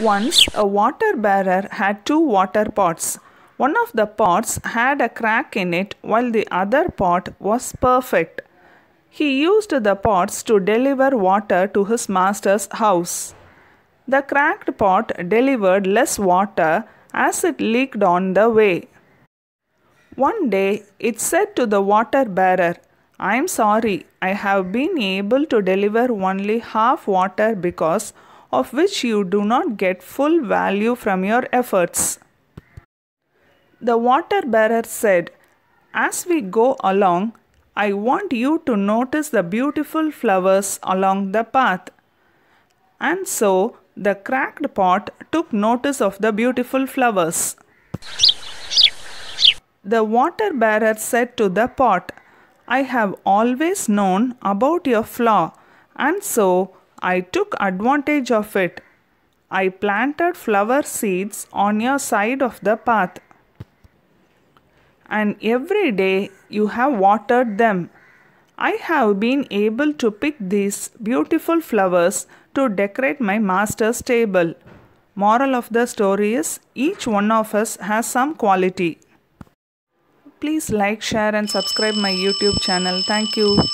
Once a water bearer had two water pots. One of the pots had a crack in it while the other pot was perfect. He used the pots to deliver water to his master's house. The cracked pot delivered less water as it leaked on the way. One day it said to the water bearer, I am sorry, I have been able to deliver only half water because of which you do not get full value from your efforts. The water bearer said, As we go along, I want you to notice the beautiful flowers along the path. And so the cracked pot took notice of the beautiful flowers. The water bearer said to the pot, I have always known about your flaw, and so I took advantage of it. I planted flower seeds on your side of the path. And every day you have watered them. I have been able to pick these beautiful flowers to decorate my master's table. Moral of the story is each one of us has some quality. Please like, share, and subscribe my YouTube channel. Thank you.